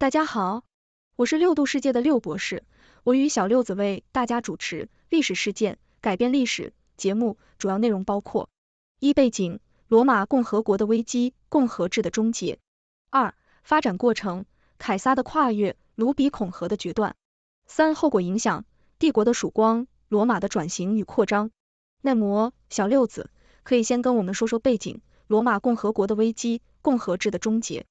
大家好，我是六度世界的六博士，我与小六子为大家主持历史事件、改变历史节目，主要内容包括：一、背景，罗马共和国的危机、共和制的终结；二、发展过程，凯撒的跨越、卢比孔河的决断；三、后果影响，帝国的曙光、罗马的转型与扩张。那么，小六子，可以先跟我们说说背景，罗马共和国的危机、共和制的终结。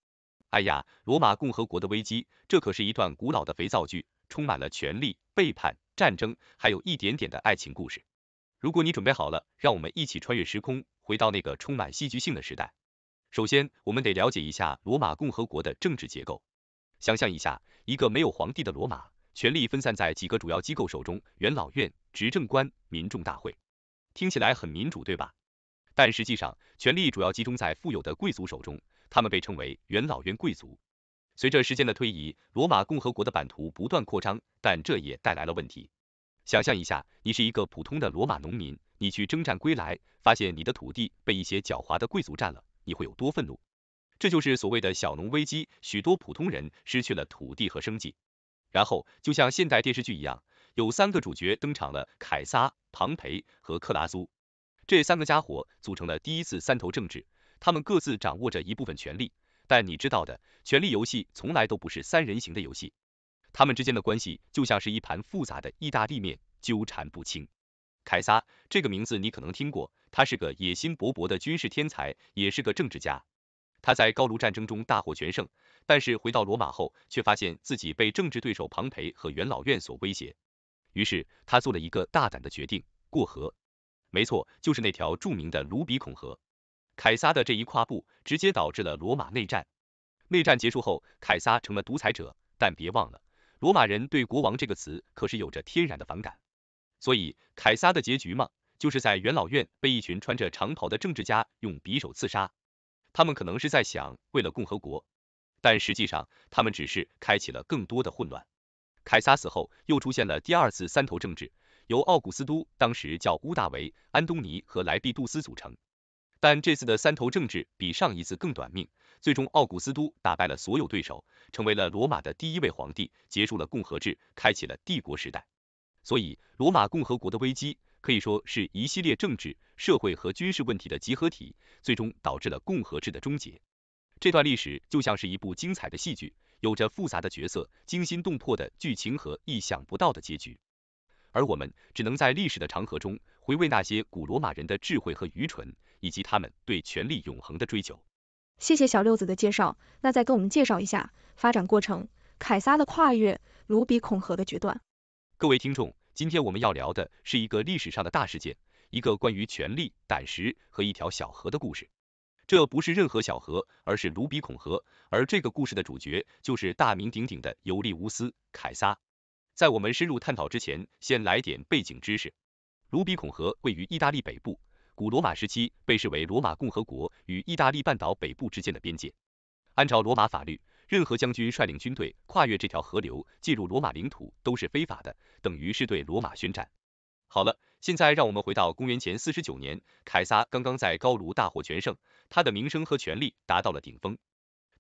哎呀，罗马共和国的危机，这可是一段古老的肥皂剧，充满了权力、背叛、战争，还有一点点的爱情故事。如果你准备好了，让我们一起穿越时空，回到那个充满戏剧性的时代。首先，我们得了解一下罗马共和国的政治结构。想象一下，一个没有皇帝的罗马，权力分散在几个主要机构手中：元老院、执政官、民众大会。听起来很民主，对吧？但实际上，权力主要集中在富有的贵族手中，他们被称为元老院贵族。随着时间的推移，罗马共和国的版图不断扩张，但这也带来了问题。想象一下，你是一个普通的罗马农民，你去征战归来，发现你的土地被一些狡猾的贵族占了，你会有多愤怒？这就是所谓的小农危机，许多普通人失去了土地和生计。然后，就像现代电视剧一样，有三个主角登场了：凯撒、庞培和克拉苏。这三个家伙组成了第一次三头政治，他们各自掌握着一部分权力，但你知道的，权力游戏从来都不是三人行的游戏，他们之间的关系就像是一盘复杂的意大利面，纠缠不清。凯撒这个名字你可能听过，他是个野心勃勃的军事天才，也是个政治家。他在高卢战争中大获全胜，但是回到罗马后，却发现自己被政治对手庞培和元老院所威胁，于是他做了一个大胆的决定，过河。没错，就是那条著名的卢比孔河。凯撒的这一跨步，直接导致了罗马内战。内战结束后，凯撒成了独裁者，但别忘了，罗马人对国王这个词可是有着天然的反感。所以，凯撒的结局嘛，就是在元老院被一群穿着长袍的政治家用匕首刺杀。他们可能是在想为了共和国，但实际上他们只是开启了更多的混乱。凯撒死后，又出现了第二次三头政治。由奥古斯都（当时叫屋大维、安东尼和莱比杜斯）组成，但这次的三头政治比上一次更短命。最终，奥古斯都打败了所有对手，成为了罗马的第一位皇帝，结束了共和制，开启了帝国时代。所以，罗马共和国的危机可以说是一系列政治、社会和军事问题的集合体，最终导致了共和制的终结。这段历史就像是一部精彩的戏剧，有着复杂的角色、惊心动魄的剧情和意想不到的结局。而我们只能在历史的长河中回味那些古罗马人的智慧和愚蠢，以及他们对权力永恒的追求。谢谢小六子的介绍，那再给我们介绍一下发展过程，凯撒的跨越，卢比孔河的决断。各位听众，今天我们要聊的是一个历史上的大事件，一个关于权力、胆识和一条小河的故事。这不是任何小河，而是卢比孔河，而这个故事的主角就是大名鼎鼎的尤利乌斯·凯撒。在我们深入探讨之前，先来点背景知识。卢比孔河位于意大利北部，古罗马时期被视为罗马共和国与意大利半岛北部之间的边界。按照罗马法律，任何将军率领军队跨越这条河流进入罗马领土都是非法的，等于是对罗马宣战。好了，现在让我们回到公元前四十九年，凯撒刚刚在高卢大获全胜，他的名声和权力达到了顶峰。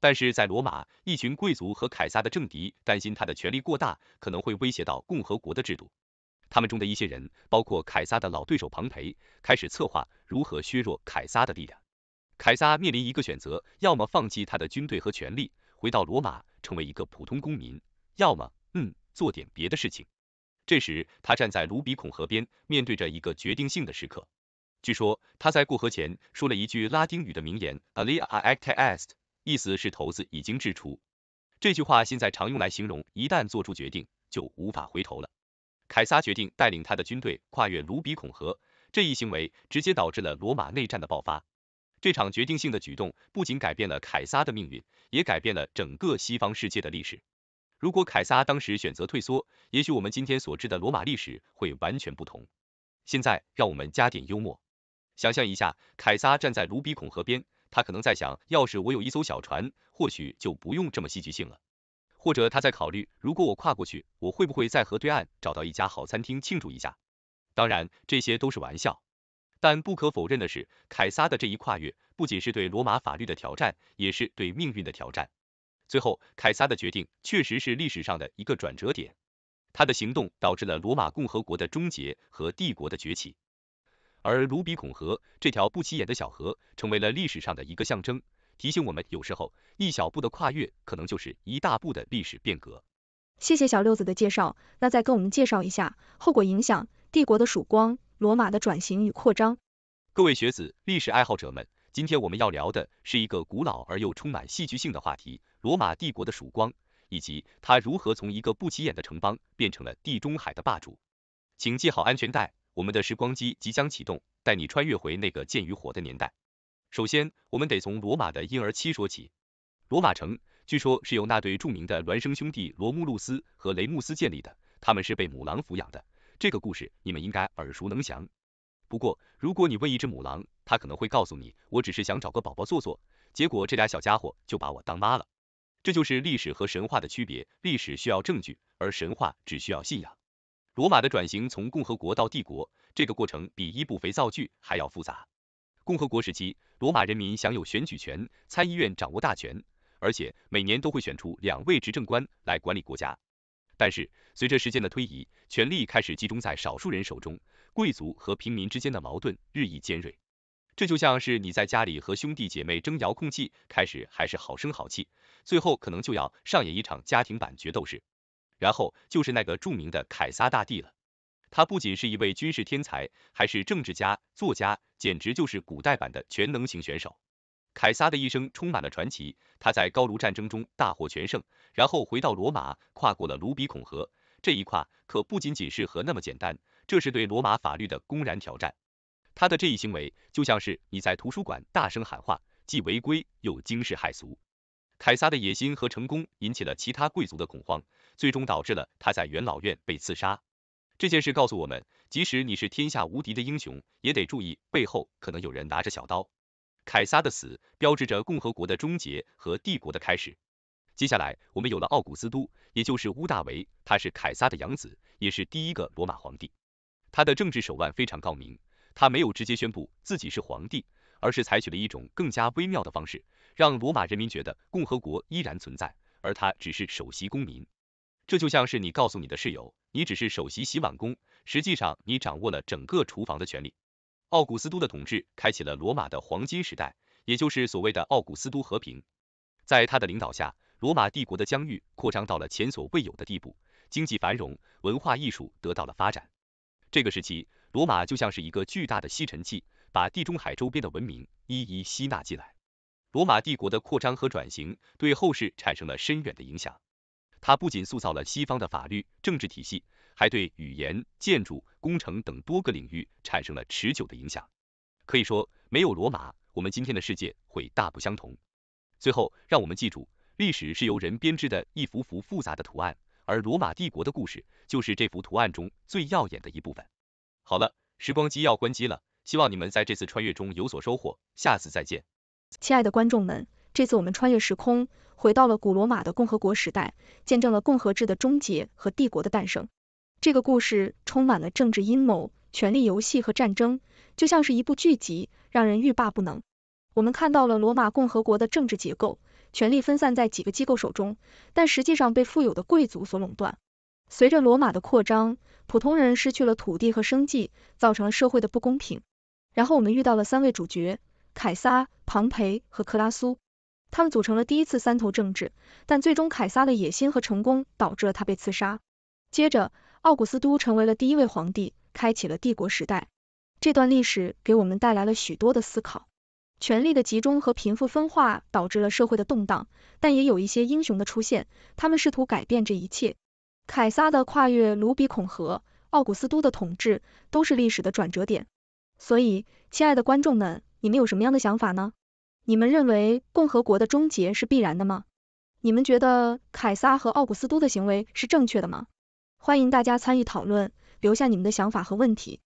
但是在罗马，一群贵族和凯撒的政敌担心他的权力过大，可能会威胁到共和国的制度。他们中的一些人，包括凯撒的老对手庞培，开始策划如何削弱凯撒的力量。凯撒面临一个选择：要么放弃他的军队和权力，回到罗马成为一个普通公民；要么，嗯，做点别的事情。这时，他站在卢比孔河边，面对着一个决定性的时刻。据说他在过河前说了一句拉丁语的名言：“Alea a c t a est。”意思是骰子已经掷出，这句话现在常用来形容一旦做出决定就无法回头了。凯撒决定带领他的军队跨越卢比孔河，这一行为直接导致了罗马内战的爆发。这场决定性的举动不仅改变了凯撒的命运，也改变了整个西方世界的历史。如果凯撒当时选择退缩，也许我们今天所知的罗马历史会完全不同。现在让我们加点幽默，想象一下，凯撒站在卢比孔河边。他可能在想，要是我有一艘小船，或许就不用这么戏剧性了。或者他在考虑，如果我跨过去，我会不会在河对岸找到一家好餐厅庆祝一下？当然，这些都是玩笑。但不可否认的是，凯撒的这一跨越，不仅是对罗马法律的挑战，也是对命运的挑战。最后，凯撒的决定确实是历史上的一个转折点。他的行动导致了罗马共和国的终结和帝国的崛起。而卢比孔河这条不起眼的小河，成为了历史上的一个象征，提醒我们有时候一小步的跨越，可能就是一大步的历史变革。谢谢小六子的介绍，那再跟我们介绍一下后果影响，帝国的曙光，罗马的转型与扩张。各位学子、历史爱好者们，今天我们要聊的是一个古老而又充满戏剧性的话题——罗马帝国的曙光，以及它如何从一个不起眼的城邦变成了地中海的霸主。请系好安全带。我们的时光机即将启动，带你穿越回那个剑与火的年代。首先，我们得从罗马的婴儿期说起。罗马城据说是由那对著名的孪生兄弟罗慕路斯和雷穆斯建立的，他们是被母狼抚养的。这个故事你们应该耳熟能详。不过，如果你问一只母狼，它可能会告诉你，我只是想找个宝宝做做，结果这俩小家伙就把我当妈了。这就是历史和神话的区别，历史需要证据，而神话只需要信仰。罗马的转型从共和国到帝国，这个过程比一部肥皂剧还要复杂。共和国时期，罗马人民享有选举权，参议院掌握大权，而且每年都会选出两位执政官来管理国家。但是，随着时间的推移，权力开始集中在少数人手中，贵族和平民之间的矛盾日益尖锐。这就像是你在家里和兄弟姐妹争遥控器，开始还是好声好气，最后可能就要上演一场家庭版决斗式。然后就是那个著名的凯撒大帝了，他不仅是一位军事天才，还是政治家、作家，简直就是古代版的全能型选手。凯撒的一生充满了传奇，他在高卢战争中大获全胜，然后回到罗马，跨过了卢比孔河。这一跨可不仅仅是河那么简单，这是对罗马法律的公然挑战。他的这一行为就像是你在图书馆大声喊话，既违规又惊世骇俗。凯撒的野心和成功引起了其他贵族的恐慌，最终导致了他在元老院被刺杀。这件事告诉我们，即使你是天下无敌的英雄，也得注意背后可能有人拿着小刀。凯撒的死标志着共和国的终结和帝国的开始。接下来，我们有了奥古斯都，也就是乌大维，他是凯撒的养子，也是第一个罗马皇帝。他的政治手腕非常高明，他没有直接宣布自己是皇帝，而是采取了一种更加微妙的方式。让罗马人民觉得共和国依然存在，而他只是首席公民。这就像是你告诉你的室友，你只是首席洗碗工，实际上你掌握了整个厨房的权利。奥古斯都的统治开启了罗马的黄金时代，也就是所谓的奥古斯都和平。在他的领导下，罗马帝国的疆域扩张到了前所未有的地步，经济繁荣，文化艺术得到了发展。这个时期，罗马就像是一个巨大的吸尘器，把地中海周边的文明一一吸纳进来。罗马帝国的扩张和转型对后世产生了深远的影响。它不仅塑造了西方的法律、政治体系，还对语言、建筑、工程等多个领域产生了持久的影响。可以说，没有罗马，我们今天的世界会大不相同。最后，让我们记住，历史是由人编织的一幅幅复杂的图案，而罗马帝国的故事就是这幅图案中最耀眼的一部分。好了，时光机要关机了，希望你们在这次穿越中有所收获，下次再见。亲爱的观众们，这次我们穿越时空，回到了古罗马的共和国时代，见证了共和制的终结和帝国的诞生。这个故事充满了政治阴谋、权力游戏和战争，就像是一部剧集，让人欲罢不能。我们看到了罗马共和国的政治结构，权力分散在几个机构手中，但实际上被富有的贵族所垄断。随着罗马的扩张，普通人失去了土地和生计，造成了社会的不公平。然后我们遇到了三位主角。凯撒、庞培和克拉苏，他们组成了第一次三头政治，但最终凯撒的野心和成功导致了他被刺杀。接着，奥古斯都成为了第一位皇帝，开启了帝国时代。这段历史给我们带来了许多的思考：权力的集中和贫富分化导致了社会的动荡，但也有一些英雄的出现，他们试图改变这一切。凯撒的跨越卢比孔河，奥古斯都的统治，都是历史的转折点。所以，亲爱的观众们。你们有什么样的想法呢？你们认为共和国的终结是必然的吗？你们觉得凯撒和奥古斯都的行为是正确的吗？欢迎大家参与讨论，留下你们的想法和问题。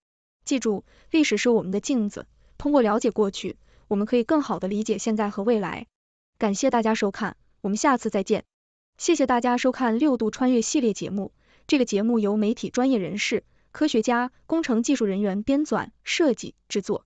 记住，历史是我们的镜子，通过了解过去，我们可以更好的理解现在和未来。感谢大家收看，我们下次再见。谢谢大家收看六度穿越系列节目。这个节目由媒体专业人士、科学家、工程技术人员编纂、设计、制作。